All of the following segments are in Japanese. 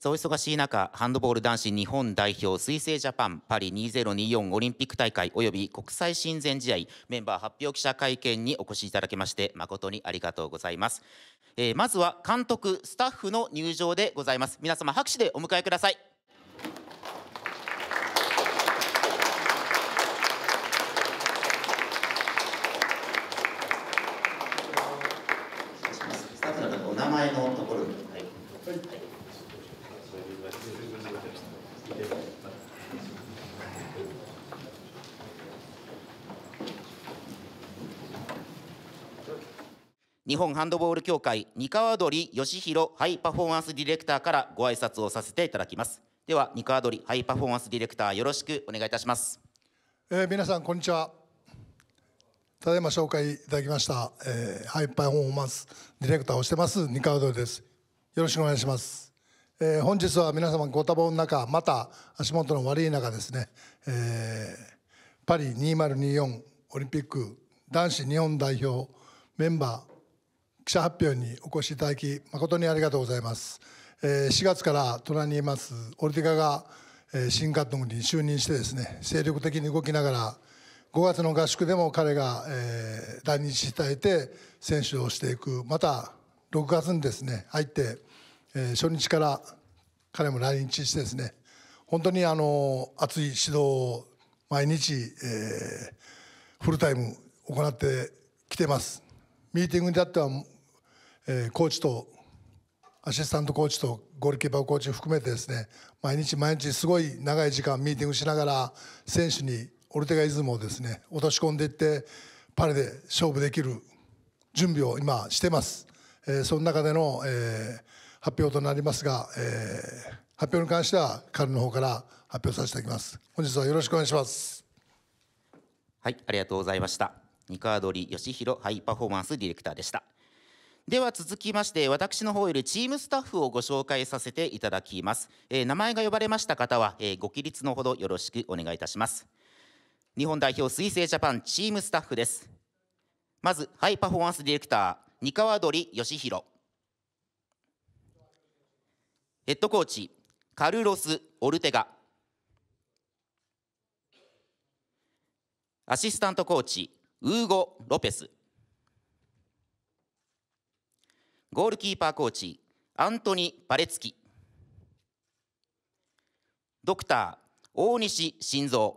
そ忙しい中、ハンドボール男子日本代表彗星ジャパンパリ2024オリンピック大会及び国際親善試合メンバー発表記者会見にお越しいただきまして誠にありがとうございます。えー、まずは監督、スタッフの入場でございます。皆様拍手でお迎えください。日本ハンドボール協会三河鳥義弘ハイパフォーマンスディレクターからご挨拶をさせていただきますでは三河鳥ハイパフォーマンスディレクターよろしくお願いいたします、えー、皆さんこんにちはただいま紹介いただきました、えー、ハイパフォーマンスディレクターをしてます三河鳥ですよろしくお願いします、えー、本日は皆様ご多忙の中また足元の悪い中ですね、えー、パリ2024オリンピック男子日本代表メンバー記者発表にお越しいただき誠にありがとうございます、え4月から隣にいますオルティカが、え新監督に就任してですね精力的に動きながら5月の合宿でも彼が、え日来日いただいて選手をしていくまた6月にですね入って、え初日から彼も来日してですね本当にあの熱い指導を毎日、えー、フルタイム行ってきてます。ミーティングであっては、えー、コーチとアシスタントコーチとゴールキーパーコーチ含めてですね毎日毎日すごい長い時間ミーティングしながら選手にオルテガイズムをですね落とし込んでいってパリで勝負できる準備を今してます、えー、その中での、えー、発表となりますが、えー、発表に関しては彼の方から発表させていただきます本日はよろしくお願いしますはいありがとうございましたニカドリ義弘ハイパフォーマンスディレクターでしたでは続きまして私の方よりチームスタッフをご紹介させていただきます、えー、名前が呼ばれました方は、えー、ご起立のほどよろしくお願いいたします日本代表水星ジャパンチームスタッフですまずハイパフォーマンスディレクター三河鳥義弘ヘッドコーチカルロス・オルテガアシスタントコーチウーゴ・ロペスゴールキーパーコーチアントニ・パレツキドクター大西晋三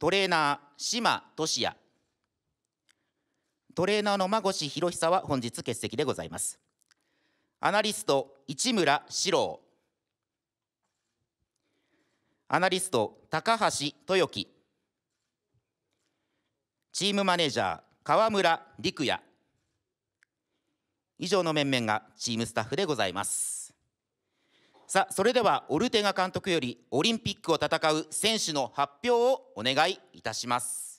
トレーナー島俊也トレーナーの孫志博久は本日欠席でございますアナリスト市村史郎アナリスト高橋豊樹チームマネージャー川村陸也以上の面々がチームスタッフでございますさあそれではオルテガ監督よりオリンピックを戦う選手の発表をお願いいたします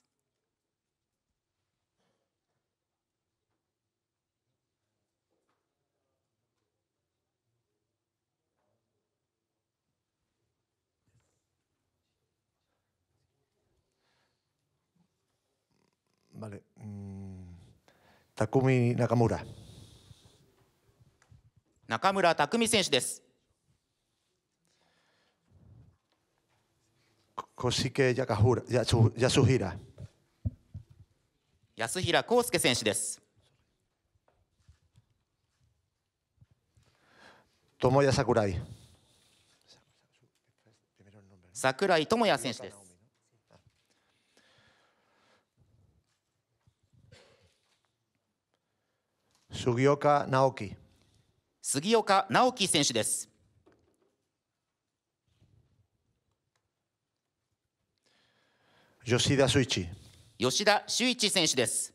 匠中村中村匠選手です小ジャカフララ安平康介選手です友也桜井桜井智也選手です杉岡直樹杉岡直樹選手です吉田修一吉田修一選手です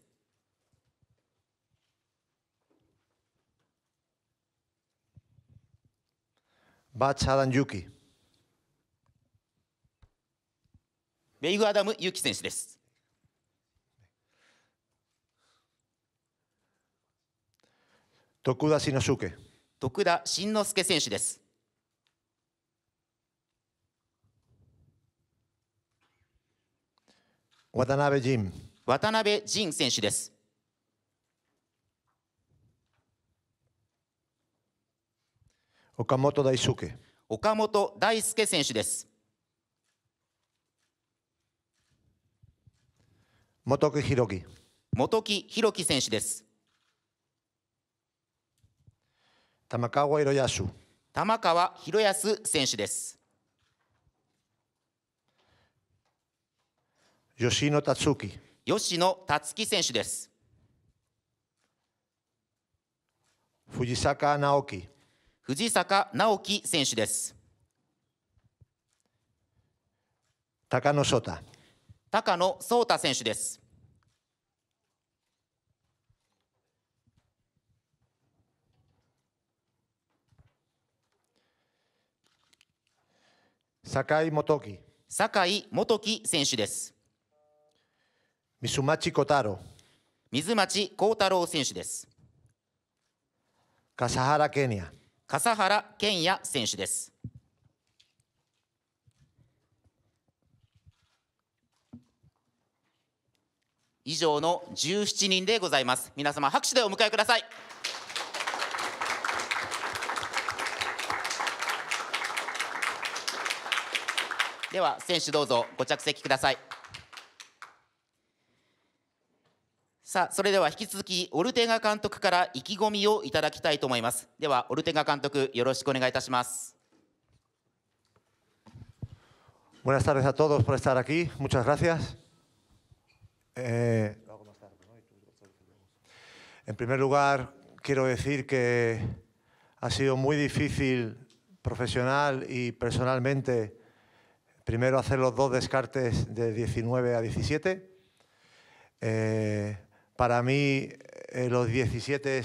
バーチアダム・ユキベイグ・アダム・ユキ選手です徳田慎之助。徳田慎之助選手です渡辺仁渡辺仁選手です岡本大輔岡本大輔選手です本木弘樹本木弘樹選手です玉川博康玉川博康選手です吉野達樹吉野達樹選手です藤坂直樹藤坂直樹選手です高野翔太高野翔太選手です坂井元樹坂井元樹選手です水町小太郎水町幸太郎選手です笠原健也笠原健也選手です以上の17人でございます皆様拍手でお迎えくださいでは選手どうぞご着席くださいさあそれでは引き続きオルテガ監督から意気込みをいただきたいと思いますではオルテガ監督よろしくお願いいたしますごめんなさい皆さんありがとうございました En primer l u Primero hacer los dos descartes de 19 a 17. Eh, para mí eh, los 17,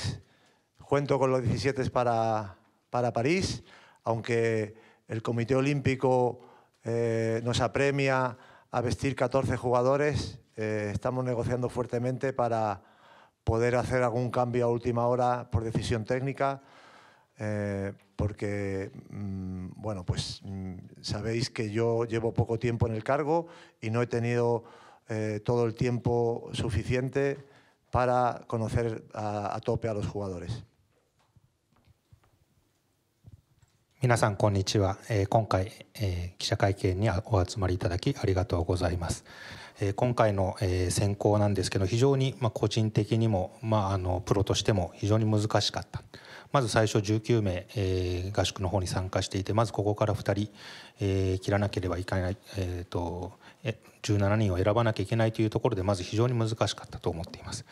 cuento con los 17 para, para París, aunque el Comité Olímpico eh, nos apremia a vestir 14 jugadores, estamos negociando fuertemente para poder hacer algún cambio a última hora por decisión técnica. porque, mmm, bueno, pues mmm, sabéis que yo llevo poco tiempo en el cargo y no he tenido eh, todo el tiempo suficiente para conocer a, a tope a los jugadores. 皆さんこんにちは、えー、今回、えー、記者会見にお集まりいただきありがとうございます、えー、今回の、えー、選考なんですけど非常に、まあ、個人的にも、まあ、あのプロとしても非常に難しかったまず最初19名、えー、合宿の方に参加していてまずここから2人、えー、切らなければいけない、えーと、と17人を選ばなきゃいけないというところでまず非常に難しかったと思っています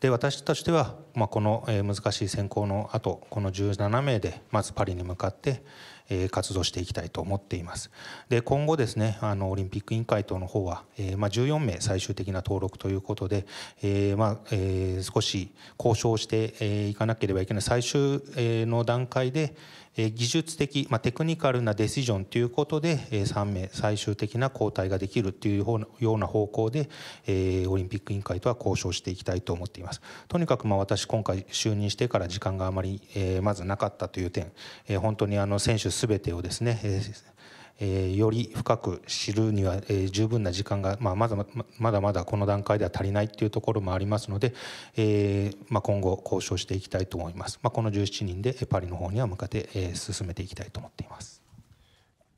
で私としては、まあ、この難しい選考のあとこの17名でまずパリに向かって、え活動していきたいと思っています。で今後ですねあのオリンピック委員会等の方は、えまあ、14名最終的な登録ということで、えまあ、え少し交渉していかなければいけない最終の段階で、技術的、まあ、テクニカルなデシジョンということで3名最終的な交代ができるというような方向でオリンピック委員会とは交渉していきたいと思っていますとにかくま私今回就任してから時間があまりまずなかったという点本当にあの選手すべてをですねえー、より深く知るには、えー、十分な時間が、まあ、まだまだまだこの段階では足りないっていうところもありますので、えーまあ、今後交渉していきたいと思います、まあ、この17人でパリの方には向かって、えー、進めていきたいと思っています。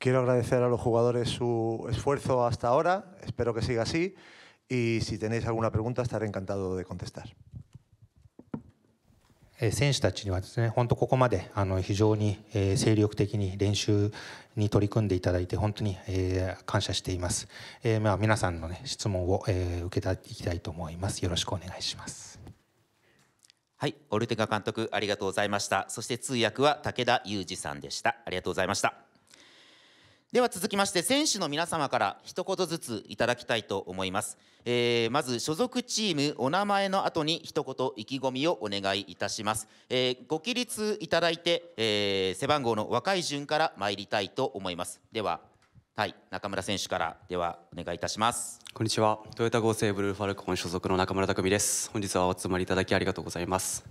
Quiero agradecer a los jugadores su esfuerzo hasta ahora, espero que siga así y si tenéis alguna pregunta estaré encantado de contestar. 選手たちにはですね本当ここまであの非常に、え精力的に練習に取り組んでいただいて本当に、え感謝しています、えまあ、皆さんの、ね、質問を、え受けたいきたいと思いますよろしくお願いしますはいオルテガ監督ありがとうございましたそして通訳は武田裕二さんでしたありがとうございましたでは続きまして選手の皆様から一言ずついただきたいと思います、えー、まず所属チームお名前の後に一言意気込みをお願いいたします、えー、ご起立いただいて、えー、背番号の若い順から参りたいと思いますでははい中村選手からではお願いいたしますこんにちはトヨタ合成ブルーファルコン所属の中村匠です本日はお集まりいただきありがとうございます、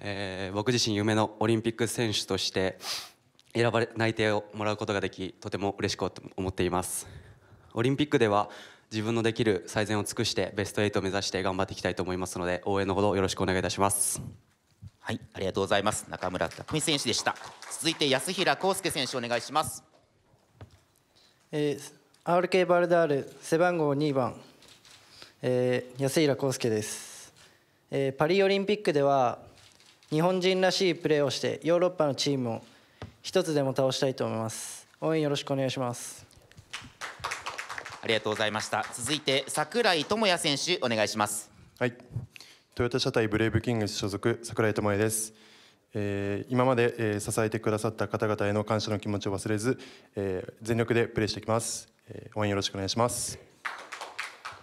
え僕自身夢のオリンピック選手として選ばれ内定をもらうことができとても嬉しく思っていますオリンピックでは自分のできる最善を尽くしてベスト8を目指して頑張っていきたいと思いますので応援のほどよろしくお願いいたしますはいありがとうございます中村拓海選手でした続いて安平康介選手お願いします、えー、RK バルダール背番号2番、えー、安平康介です、えー、パリオリンピックでは日本人らしいプレーをしてヨーロッパのチームを一つでも倒したいと思います応援よろしくお願いしますありがとうございました続いて櫻井智也選手お願いしますはいトヨタ車体ブレイブキングス所属櫻井智也ですえー、今まで、えー、支えてくださった方々への感謝の気持ちを忘れず、えー、全力でプレーしていきます、え応援よろしくお願いします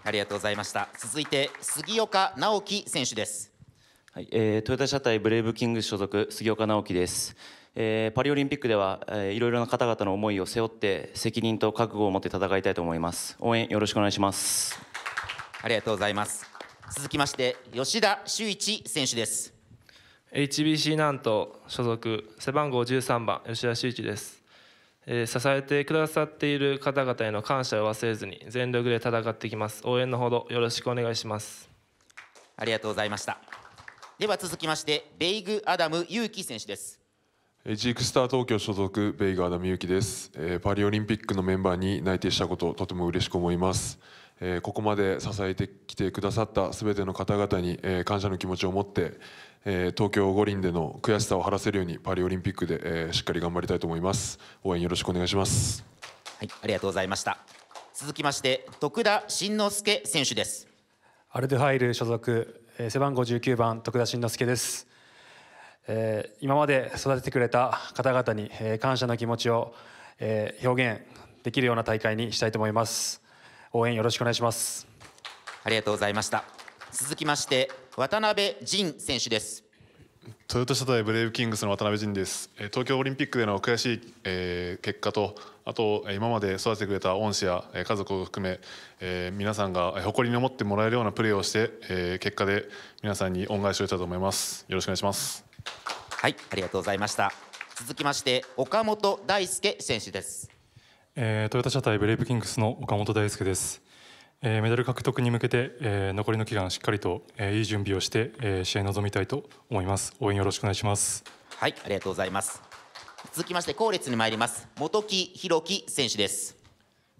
ありがとうございました続いて杉岡直樹選手ですはい、えー、トヨタ車体ブレイブキングス所属杉岡直樹ですえパリオリンピックではえいろいろな方々の思いを背負って責任と覚悟を持って戦いたいと思います応援よろしくお願いしますありがとうございます続きまして吉田修一選手です HBC なんと所属背番号13番吉田修一ですえ支えてくださっている方々への感謝を忘れずに全力で戦ってきます応援のほどよろしくお願いしますありがとうございましたでは続きましてベイグアダム勇樹選手ですジークスター東京所属ベイガーダミユキです、えー、パリオリンピックのメンバーに内定したこととても嬉しく思います、えー、ここまで支えてきてくださったすべての方々に、えー、感謝の気持ちを持って、えー、東京五輪での悔しさを晴らせるようにパリオリンピックで、えー、しっかり頑張りたいと思います応援よろしくお願いしますはい、ありがとうございました続きまして徳田慎之介選手ですアルドゥハイル所属、えー、背番号19番徳田慎之介ですえー、今まで育ててくれた方々に、えー、感謝の気持ちを、えー、表現できるような大会にしたいと思います応援よろしくお願いしますありがとうございました続きまして渡辺仁選手ですトヨタ車体ブレイブキングスの渡辺仁です東京オリンピックでの悔しい、えー、結果とあと今まで育ててくれた恩師や家族を含め、えー、皆さんが誇りに思ってもらえるようなプレーをして、えー、結果で皆さんに恩返しをしたと思いますよろしくお願いしますはいありがとうございました続きまして岡本大輔選手です、えー、トヨタ車体ブレイブキングスの岡本大輔です、えー、メダル獲得に向けて、えー、残りの期間しっかりと、えー、いい準備をして、えー、試合臨みたいと思います応援よろしくお願いしますはいありがとうございます続きまして後列に参ります本木弘樹選手です、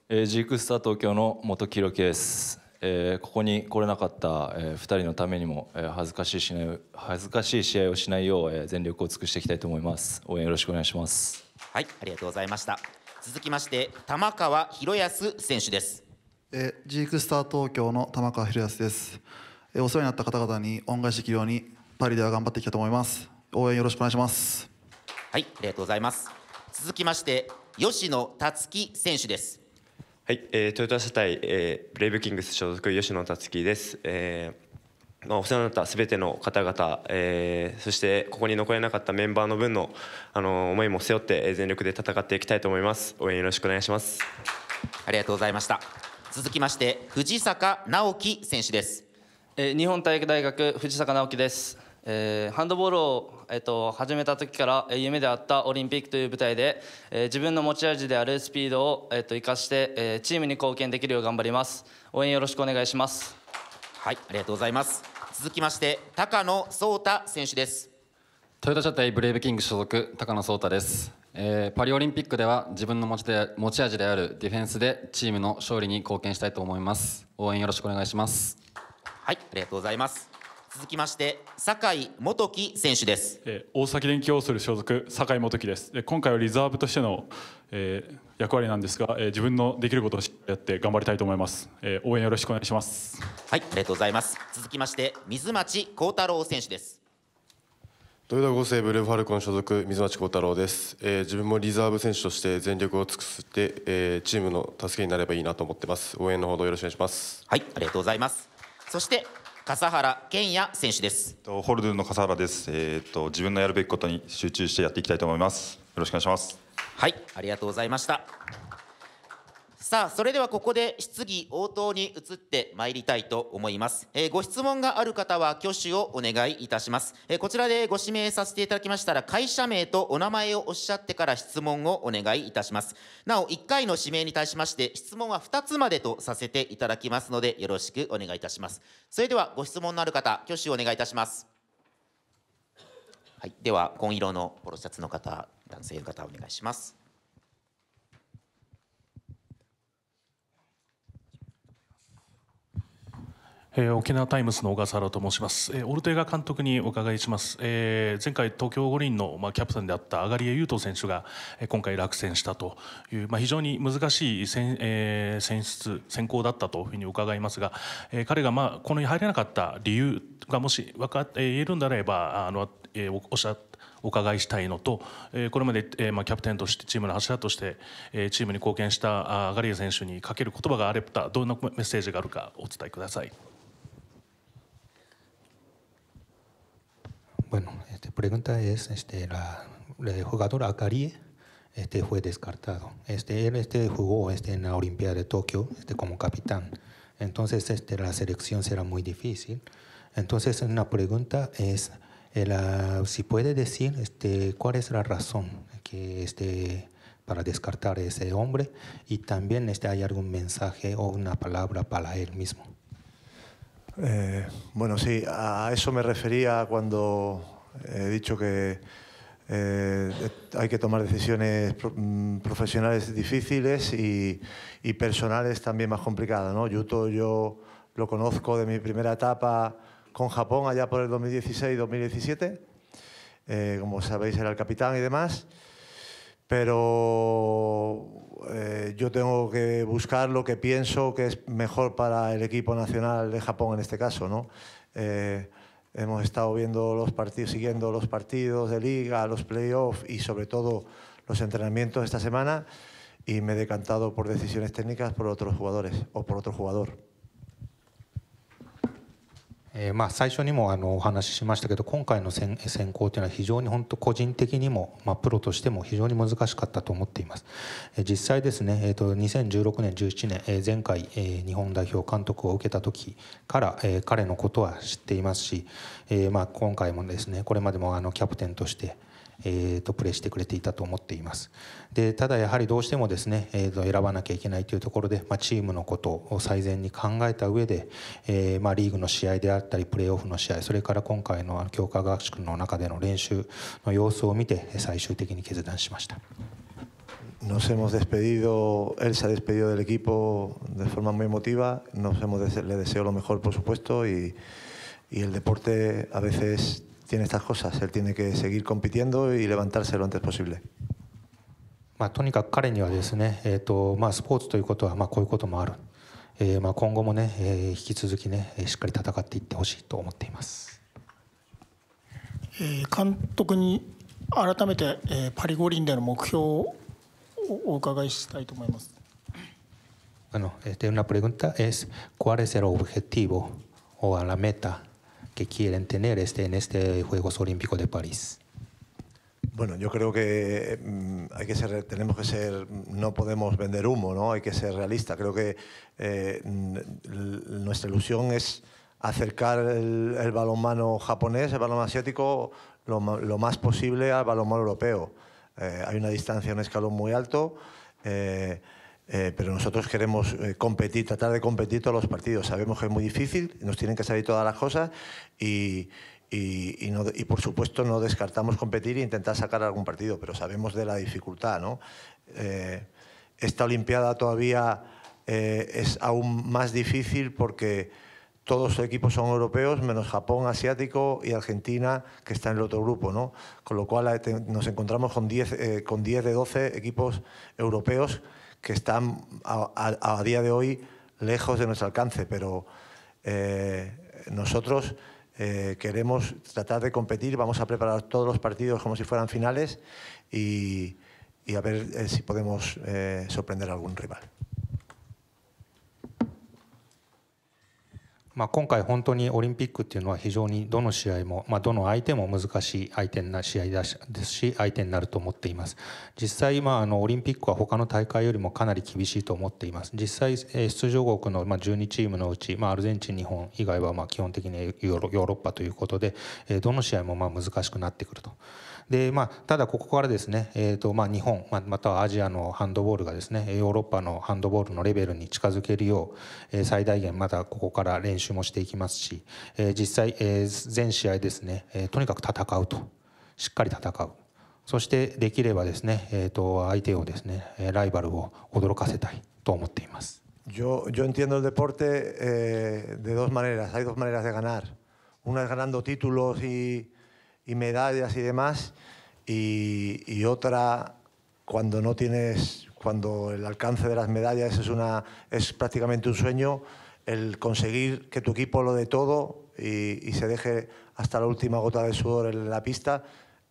えー、ジークスター東京の本木弘樹ですえー、ここに来れなかった、えー、2人のためにも、えー、恥ずかしいし恥ずかしい試合をしないよう、えー、全力を尽くしていきたいと思います応援よろしくお願いしますはいありがとうございました続きまして玉川博康選手ですえー、ジークスター東京の玉川博康です、えー、お世話になった方々に恩返しできるようにパリでは頑張っていきたいと思います応援よろしくお願いしますはいありがとうございます続きまして吉野達樹選手ですはい、えー、トヨタ車体、えー、ブレイブキングス所属吉野達樹です、えーまあ、お世話になったすべての方々、えー、そしてここに残れなかったメンバーの分の、あの思いも背負って、えー、全力で戦っていきたいと思います応援よろしくお願いしますありがとうございました続きまして藤坂直樹選手です、えー、日本体育大学藤坂直樹ですえー、ハンドボールを、えーと、始めた時から夢であったオリンピックという舞台で、えー、自分の持ち味であるスピードを、えーと、生かして、えー、チームに貢献できるよう頑張ります応援よろしくお願いしますはいありがとうございます続きまして高野颯太選手ですトヨタ車体ブレイブキング所属高野颯太です、えー、パリオリンピックでは自分の持ちで持ち味であるディフェンスでチームの勝利に貢献したいと思います応援よろしくお願いしますはいありがとうございます続きまして酒井元樹選手です、えー、大崎電気オーソル所属酒井元樹ですで今回はリザーブとしての、えー、役割なんですが、えー、自分のできることをやって頑張りたいと思います、えー、応援よろしくお願いしますはいありがとうございます続きまして水町幸太郎選手です豊田合成ブルーファルコン所属水町幸太郎です、えー、自分もリザーブ選手として全力を尽くして、えー、チームの助けになればいいなと思ってます応援のほどよろしくお願いしますはいありがとうございますそして笠原健也選手ですホルドゥの笠原です、えーと自分のやるべきことに集中してやっていきたいと思いますよろしくお願いしますはいありがとうございましたさあそれではここで質疑応答に移ってまいりたいと思います、えー、ご質問がある方は挙手をお願いいたします、えー、こちらでご指名させていただきましたら会社名とお名前をおっしゃってから質問をお願いいたしますなお1回の指名に対しまして質問は2つまでとさせていただきますのでよろしくお願いいたしますそれではご質問のある方挙手をお願いいたしますはい、では紺色のポロシャツの方男性の方お願いしますえー、沖縄タイムスの小笠原と申します、えー、オルテガ監督にお伺いします、えー、前回東京五輪の、まあ、キャプテンであった上江優斗選手が、えー、今回落選したという、まあ、非常に難しい選,、えー、選出選考だったというふうに伺いますが、えー、彼が、まあ、このに入れなかった理由がもし分かっ、えー、言えるんであればあの、えー、おっしゃお伺いしたいのと、えこれまで、えまあ、キャプテンとしてチームの柱として、えチームに貢献したあガリエ選手にかける言葉があればどんなメッセージがあるかお伝えください。Bueno, esta pregunta es, este, la, el jugador Akari este, fue descartado. Este, él este, jugó este, en la Olimpiada de Tokio este, como capitán. Entonces este, la selección será muy difícil. Entonces una pregunta es, eh, si puede decir este, cuál es la razón que este, para descartar a ese hombre y también este, hay algún mensaje o una palabra para él mismo. Eh, bueno, sí, a eso me refería cuando he dicho que eh, hay que tomar decisiones mm, profesionales difíciles y, personales también más complicadas. ¿no? Yuto yo lo conozco de mi primera etapa con Japón allá por el 2016-2017. Eh, como sabéis, era el capitán y demás pero eh, yo tengo que buscar lo que pienso que es mejor para el equipo nacional de Japón en este caso, eh, hemos estado viendo los partidos, siguiendo los partidos de liga, los playoffs y sobre todo los entrenamientos esta semana y me he decantado por decisiones técnicas por otros jugadores o por otro jugador. えー、まあ最初にもあのお話ししましたけど今回の選考というのは非常に本当個人的にも、まあ、プロとしても非常に難しかったと思っています、えー、実際ですね、えー、と2016年17年、えー、前回、えー、日本代表監督を受けた時から、えー、彼のことは知っていますし、えー、まあ今回もですねこれまでもあのキャプテンとして、えーと、プレーしてくれていたと思っていますでただやはりどうしてもですね、えーと、と選ばなきゃいけないというところで、まあ、チームのことを最善に考えた上で、えー、まあ、リーグの試合であったりプレーオフの試合それから今回の強化合宿の中での練習の様子を見て最終的に決断しました。Nos hemos despedido, él se ha despedido del equipo de forma muy emotiva, nos hemos, le deseo lo mejor por supuesto y, y el deporte a veces tiene estas cosas. Él tiene que seguir compitiendo y levantarse lo antes posible. まあ、とにかく彼にはですね、えーとまあ、スポーツということはまあこういうこともある、えー、まあ今後もね、えー、引き続きねしっかり戦っていってほしいと思っています、えー、監督に改めて、えー、パリ五輪での目標をお伺いしたいと思います。Bueno, este, una pregunta es, ¿cuál es el objetivo o la meta que quieren tener este, en este Juegos Olímpicos de París? Bueno, yo creo que mm, hay que ser, tenemos que ser, no podemos vender humo, ¿no? Hay que ser realista. Creo que eh, nuestra ilusión es acercar el, balonmano japonés, el balonmano asiático, lo, más posible al balonmano europeo. Eh, hay una distancia, un escalón muy alto. Eh, eh, pero nosotros queremos eh, competir, tratar de competir todos los partidos. Sabemos que es muy difícil, nos tienen que salir todas las cosas y, por supuesto no descartamos competir e intentar sacar algún partido, pero sabemos de la dificultad. ¿no? Eh, esta Olimpiada todavía es aún más difícil porque todos los equipos son europeos, menos Japón, Asiático y Argentina, que está en el otro grupo, ¿no? Con lo cual nos encontramos con 10, con 10 de 12 equipos europeos que están a, día de hoy lejos de nuestro alcance, pero eh, nosotros eh, queremos tratar de competir, vamos a preparar todos los partidos como si fueran finales y, a ver eh, si podemos sorprender a algún rival. まあ、今回本当にオリンピックっていうのは非常にどの試合も、まあ、どの相手も難しい相手な試合ですし相手になると思っています実際、まあ、あのオリンピックは他の大会よりもかなり厳しいと思っています実際出場国の12チームのうち、まあ、アルゼンチン日本以外はまあ基本的にヨーロッパということでどの試合もまあ難しくなってくると。で、まあ、ただここからですね、えーとまあ、日本、まあ、またはアジアのハンドボールがですねヨーロッパのハンドボールのレベルに近づけるよう、えー、最大限またここから練習もしていきますし、えー、実際、えー、全試合ですね、えー、とにかく戦うとしっかり戦う。そしてできればですね、えー、と相手をですね、ライバルを驚かせたいと思っています。Yo, yo entiendo el deporte eh, de dos maneras. Hay dos maneras de ganar. Una es ganando títulos y, y medallas y demás, y, otra cuando no tienes, cuando el alcance de las medallas es, una, es prácticamente un sueño, el conseguir que tu equipo lo dé todo y, se deje hasta la última gota de sudor en la pista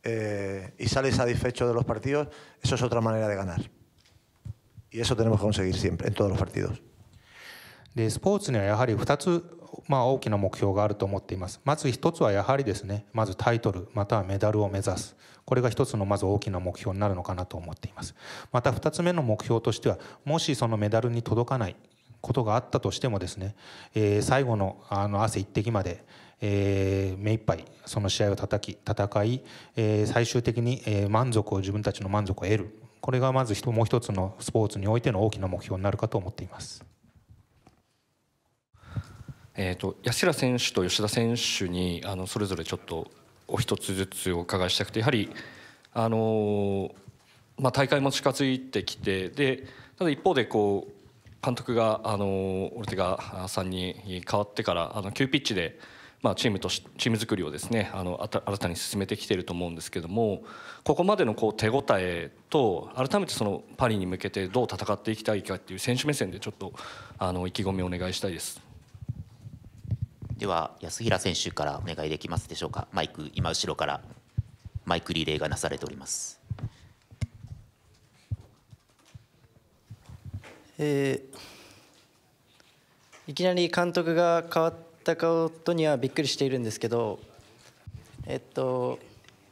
eh, y sales satisfecho de los partidos, eso es otra manera de ganar. Y eso tenemos que conseguir siempre, en todos los partidos. 2まあ、大きな目標があると思っていますまず1つはやはりですねまずタイトルまたはメダルを目指すこれが1つのまず大きな目標になるのかなと思っていますまた2つ目の目標としてはもしそのメダルに届かないことがあったとしてもですね、えー、最後のあの汗一滴まで、えー、目いっぱいその試合を叩き戦い、えー、最終的に、え満足を自分たちの満足を得るこれがまずもう一つのスポーツにおいての大きな目標になるかと思っています。えーと、安田選手と吉田選手にあのそれぞれちょっとお一つずつお伺いしたくてやはり、あのー、まあ、大会も近づいてきてでただ一方でこう監督が、あのー、オルテガさんに代わってからあの急ピッチで、まあ、チームとチーム作りをですねあの新たに進めてきていると思うんですけどもここまでのこう手応えと改めてそのパリに向けてどう戦っていきたいかっていう選手目線でちょっとあの意気込みをお願いしたいです。では安平選手からお願いできますでしょうかマイク今後ろからマイクリレーがなされております、えー、いきなり監督が変わったことにはびっくりしているんですけどえっと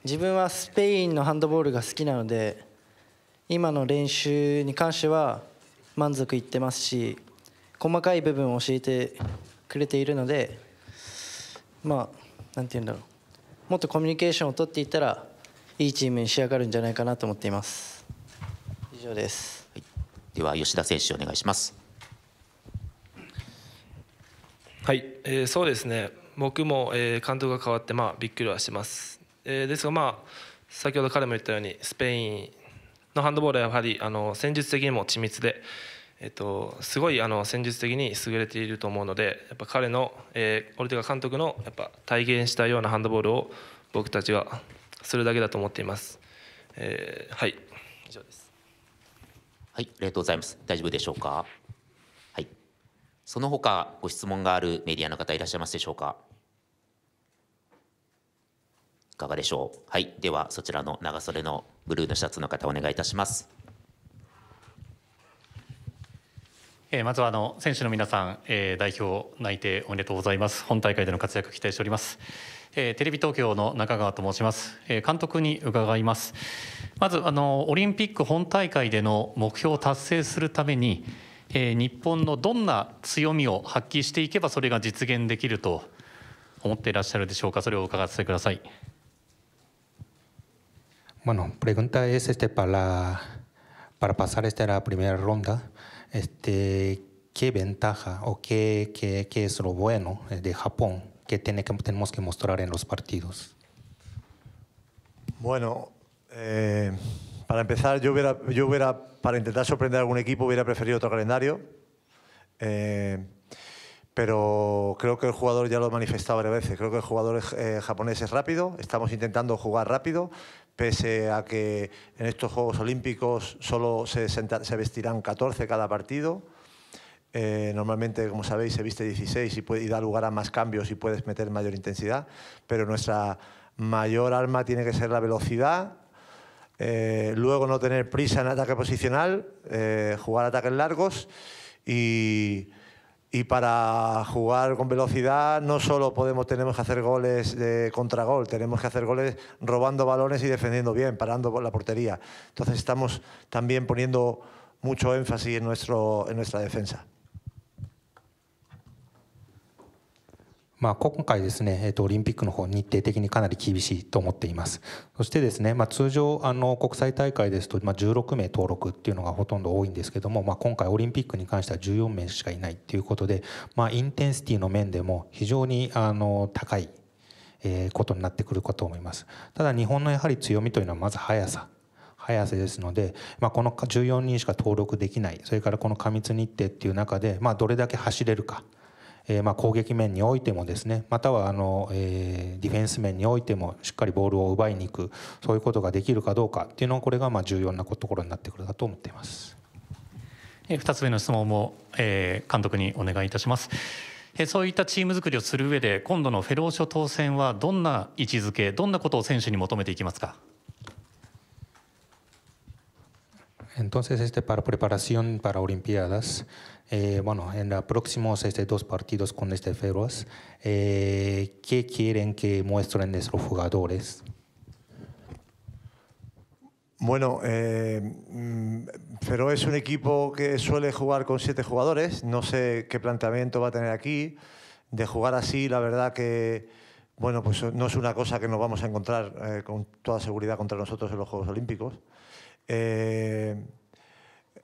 自分はスペインのハンドボールが好きなので今の練習に関しては満足いってますし細かい部分を教えてくれているのでまあなんて言うんだろうもっとコミュニケーションを取っていったらいいチームに仕上がるんじゃないかなと思っています以上です、はい、では吉田選手お願いしますはい、えー、そうですね僕も、えー、監督が変わって、まあ、びっくりはしてます、えー、ですが、まあ、先ほど彼も言ったようにスペインのハンドボールはやはりあの戦術的にも緻密でえっと、すごいあの戦術的に優れていると思うのでやっぱ彼の、えー、オルテガ監督のやっぱ体現したようなハンドボールを僕たちはするだけだと思っています。えー、はい以上です。はい、ありがとうございます。大丈夫でしょうか。はい。その他ご質問があるメディアの方いらっしゃいますでしょうか。いかがでしょう。はい、ではそちらの長袖のブルーのシャツの方お願いいたします。えまずはあの選手の皆さん、え代表内定おめでとうございます。本大会での活躍期待しております。えテレビ東京の中川と申します、え監督に伺います。まずあのオリンピック本大会での目標を達成するために、え日本のどんな強みを発揮していけばそれが実現できると思っていらっしゃるでしょうか。それを伺わせてください。Bueno, pregunta es este para para pasar esta la primera ronda. este, qué ventaja o qué, qué, qué, es lo bueno de Japón que, tiene que tenemos que mostrar en los partidos? Bueno, eh, para empezar, yo hubiera, yo hubiera, para intentar sorprender a algún equipo, hubiera preferido otro calendario. Eh, pero creo que el jugador ya lo ha manifestado varias veces. Creo que el jugador eh, japonés es rápido, estamos intentando jugar rápido, pese a que en estos Juegos Olímpicos solo se, vestirán 14 cada partido. Eh, normalmente, como sabéis, se viste 16 y, puede, da lugar a más cambios y puedes meter mayor intensidad, pero nuestra mayor arma tiene que ser la velocidad, eh, luego no tener prisa en ataque posicional, eh, jugar ataques largos y y para jugar con velocidad no solo podemos, tenemos que hacer goles de contragol, tenemos que hacer goles robando balones y defendiendo bien, parando la portería. Entonces estamos también poniendo mucho énfasis en nuestra defensa. まあ、今回ですね、えっと、オリンピックの方日程的にかなり厳しいと思っていますそしてですね、まあ、通常あの国際大会ですと、まあ、16名登録っていうのがほとんど多いんですけども、まあ、今回オリンピックに関しては14名しかいないっていうことで、まあ、インテンシティの面でも非常にあの高い、えー、ことになってくるかと思いますただ日本のやはり強みというのはまず速さ速さですので、まあ、この14人しか登録できないそれからこの過密日程っていう中で、まあ、どれだけ走れるかえー、まあ攻撃面においてもですねまたはあの、えー、ディフェンス面においてもしっかりボールを奪いに行くそういうことができるかどうかっていうのこれがまあ重要なところになってくるかと思っています。2つ目の質問も、え監督にお願いいたします。そういったチーム作りをする上で今度のフェロー初当選はどんな位置づけどんなことを選手に求めていきますか Entonces, este, para preparación para Olimpiadas, eh, bueno, en los próximos este, dos partidos con este Feroz, eh, ¿qué quieren que muestren nuestros jugadores? Bueno, eh, mm, es un equipo que suele jugar con siete jugadores. No sé qué planteamiento va a tener aquí. De jugar así, la verdad que bueno, pues no es una cosa que nos vamos a encontrar eh, con toda seguridad contra nosotros en los Juegos Olímpicos. Eh,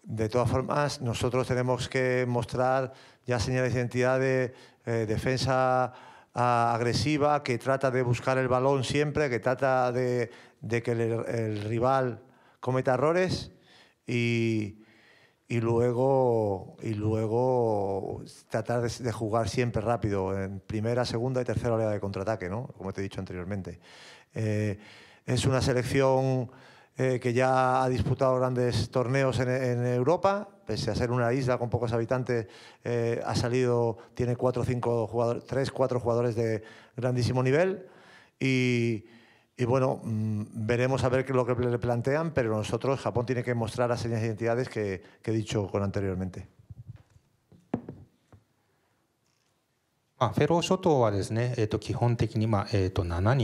de todas formas, nosotros tenemos que mostrar ya señales de identidad de eh, defensa ah, agresiva, que trata de buscar el balón siempre, que trata de, que el, rival cometa errores y, luego, y luego tratar de, jugar siempre rápido, en primera, segunda y tercera oleada de contraataque, ¿no? como te he dicho anteriormente. Eh, es una selección eh, que ya ha disputado grandes torneos en, Europa, pese a ser una isla con pocos habitantes, eh, ha salido, tiene cuatro, cinco jugadores, tres, cuatro jugadores de grandísimo nivel y, bueno, mm, veremos a ver qué lo que le plantean, pero nosotros, Japón tiene que mostrar las señas de identidades que, he dicho con anteriormente. まあフェロー諸島はですねえーと基本的にまあえーと7 ah,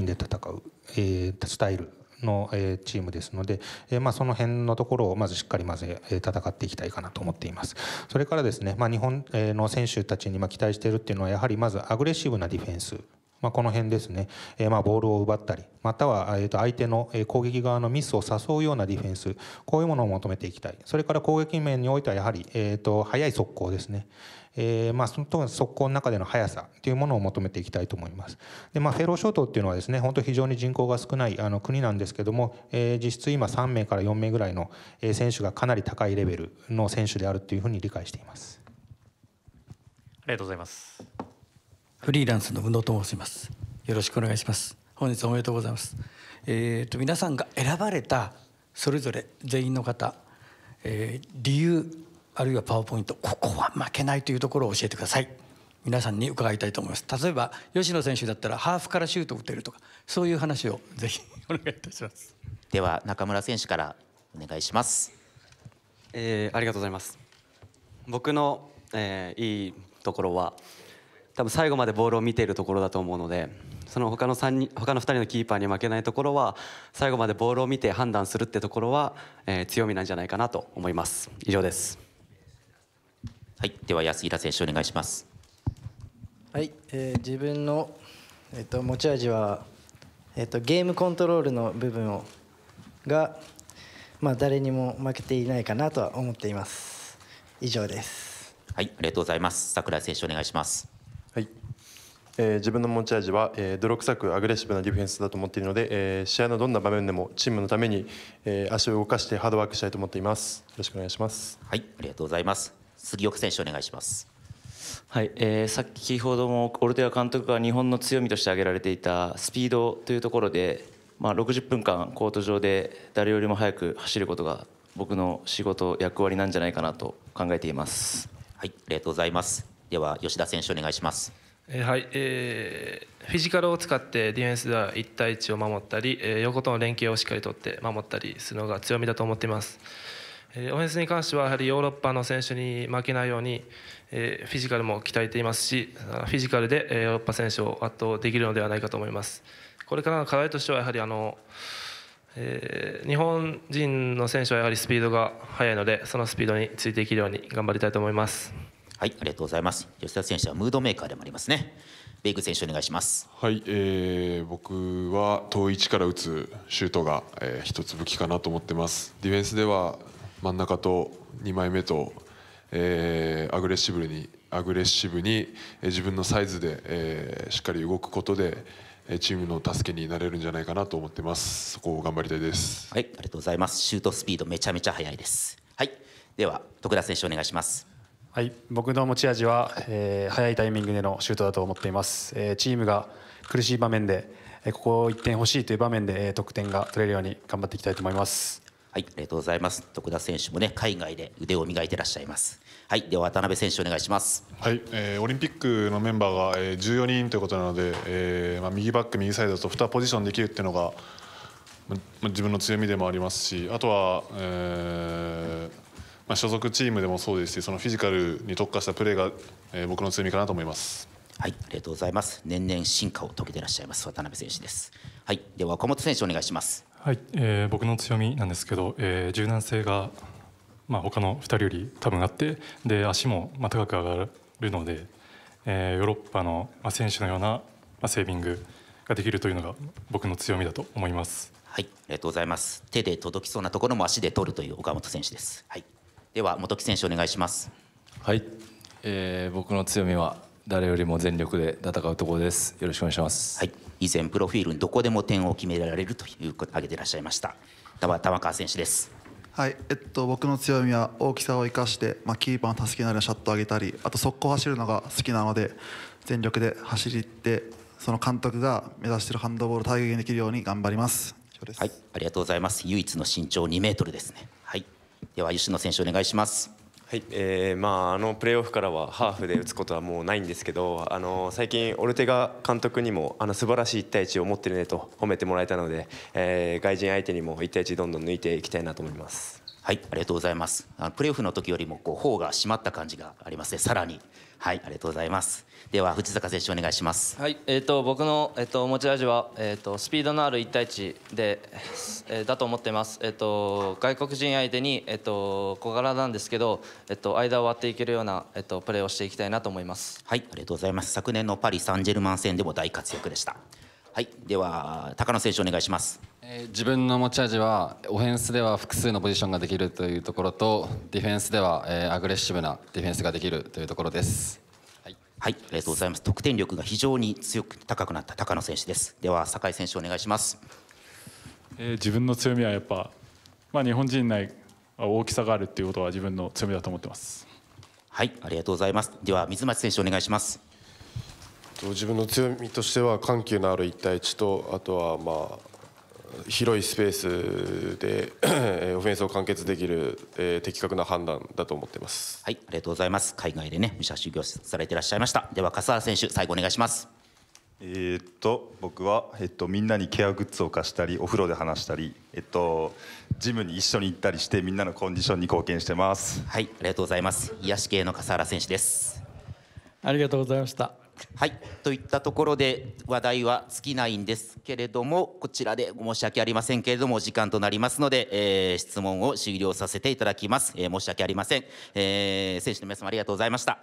の、えチームですので、えまあ、その辺のところをまずしっかりまず、え戦っていきたいかなと思っていますそれからですね、まあ、日本の選手たちにま期待しているっていうのはやはりまずアグレッシブなディフェンスまあ、この辺ですね、えまボールを奪ったり、または、えー、と相手の攻撃側のミスを誘うようなディフェンス、こういうものを求めていきたい、それから攻撃面においてはやはり、えー、と早い速攻ですね、えー、まあ、その特に速攻の中での速さというものを求めていきたいと思います。で、まあ、フェロー諸島っていうのはですね、本当非常に人口が少ないあの国なんですけども、えー、実質今3名から4名ぐらいの選手がかなり高いレベルの選手であるというふうに理解しています。ありがとうございます。フリーランスの宇野と申します。よろしくお願いします。本日おめでとうございます。えっ、ー、と皆さんが選ばれたそれぞれ全員の方、えー、理由あるいはパワーポイントここは負けないというところを教えてください皆さんに伺いたいと思います例えば吉野選手だったらハーフからシュート打てるとかそういう話をぜひお願いいたしますでは中村選手からお願いします、えー、ありがとうございます僕の、えー、いいところは多分最後までボールを見ているところだと思うのでその他の3人他の2人のキーパーに負けないところは最後までボールを見て判断するってところは、えー、強みなんじゃないかなと思います以上ですはい、では安平選手お願いします。はい、えー、自分のえっ、ー、と持ち味はえっ、ー、とゲームコントロールの部分をがまあ誰にも負けていないかなとは思っています。以上です。はい、ありがとうございます。桜井選手お願いします。はい。えー、自分の持ち味は、えー、泥臭くアグレッシブなディフェンスだと思っているので、えー、試合のどんな場面でもチームのために、えー、足を動かしてハードワークしたいと思っていますよろしくお願いしますはいありがとうございます杉岡選手お願いします。はいえー、先ほどもオルテア監督が日本の強みとして挙げられていたスピードというところで、まあ、60分間コート上で誰よりも早く走ることが僕の仕事役割なんじゃないかなと考えていますはいありがとうございますでは吉田選手お願いしますえー、はい、えー、フィジカルを使ってディフェンスでは1対1を守ったり、えー、横との連携をしっかりとって守ったりするのが強みだと思っていますえオフェンスに関してはやはりヨーロッパの選手に負けないように、えフィジカルも鍛えていますしフィジカルでヨーロッパ選手を圧倒できるのではないかと思いますこれからの課題としてはやはりあの、えー、日本人の選手はやはりスピードが速いのでそのスピードについていけるように頑張りたいと思いますはいありがとうございます吉田選手はムードメーカーでもありますねベイク選手お願いします。はい、えー、僕は遠い位置から打つシュートが、えー、一つ武器かなと思ってます。ディフェンスでは真ん中と2枚目と、えー、アグレッシブにアグレッシブにえ自分のサイズで、えー、しっかり動くことでえチームの助けになれるんじゃないかなと思ってますそこを頑張りたいですはいありがとうございますシュートスピードめちゃめちゃ速いですはいでは徳田選手お願いしますはい僕の持ち味は、えー、早いタイミングでのシュートだと思っています、えー、チームが苦しい場面でここを1点欲しいという場面で得点が取れるように頑張っていきたいと思いますはい、ありがとうございます。徳田選手もね、海外で腕を磨いてらっしゃいます。はい、では渡辺選手お願いします。はい、えー、オリンピックのメンバーが、えー、14人ということなので、えー、まあ右バック右サイドと2ポジションできるっていうのが、ま自分の強みでもありますし、あとは、えー、まあ所属チームでもそうですし、そのフィジカルに特化したプレーが、えー、僕の強みかなと思います。はい、ありがとうございます。年々進化を遂げてらっしゃいます渡辺選手です。はい、では岡本選手お願いします。はい、えー、僕の強みなんですけど、えー、柔軟性が、まあ、他の2人より多分あってで足も、まあ、高く上がるので、えー、ヨーロッパの、まあ、選手のような、まあ、セービングができるというのが僕の強みだと思います。はい、ありがとうございます。手で届きそうなところも足で取るという岡本選手です。はい、では元木選手お願いします。はい、えー、僕の強みは誰よりも全力で戦うところです。よろしくお願いします。はい、以前プロフィールにどこでも点を決められるということ挙げていらっしゃいました。玉玉川選手です。はい、えっと僕の強みは大きさを生かして、まあキーパーの助けになるシャットを上げたり、あと速攻走るのが好きなので全力で走りってその監督が目指しているハンドボールを体現できるように頑張ります。はい、ありがとうございます。唯一の身長2メートルですね。はい、では吉野選手お願いします。はいえーまあ、あのプレーオフからはハーフで打つことはもうないんですけどあの最近、オルテガ監督にもあの素晴らしい1対1を持ってるねと褒めてもらえたので、えー、外人相手にも1対1どんどん抜いていきたいなと思います。はい、ありがとうございます。あのプレーオフの時よりもこう頬が締まった感じがありますね。さらにはい、ありがとうございます。では藤坂選手お願いします。はい、えっ、ー、と僕のえっ、ー、と持ち味はえっ、ー、とスピードのある1対1で、えー、だと思ってます。えっ、と外国人相手にえっ、と小柄なんですけど、えっ、と間を割っていけるようなえっ、とプレーをしていきたいなと思います。はい、ありがとうございます。昨年のパリサンジェルマン戦でも大活躍でした。はいでは高野選手お願いします、えー、自分の持ち味はオフェンスでは複数のポジションができるというところとディフェンスでは、えー、アグレッシブなディフェンスができるというところですはい、ありがとうございます。得点力が非常に強く高くなった高野選手です。では酒井選手お願いします。えー、自分の強みはやっぱまあ、日本人内大きさがあるっていうことは自分の強みだと思ってます。はい、ありがとうございます。では水町選手お願いします。自分の強みとしては緩急のある1対1とあとはまあ広いスペースでオフェンスを完結できる、えー、的確な判断だと思ってます。はい、ありがとうございます。海外でね、武者修行されていらっしゃいました。では笠原選手、最後お願いします。えー、っと僕は、えっと、みんなにケアグッズを貸したりお風呂で話したり、えっと、ジムに一緒に行ったりしてみんなのコンディションに貢献してますはいありがとうございます癒し系の笠原選手ですありがとうございましたはい、といったところで話題は尽きないんですけれどもこちらで申し訳ありませんけれども時間となりますので、えー、質問を終了させていただきます、えー、申し訳ありません、えー、選手の皆様ありがとうございました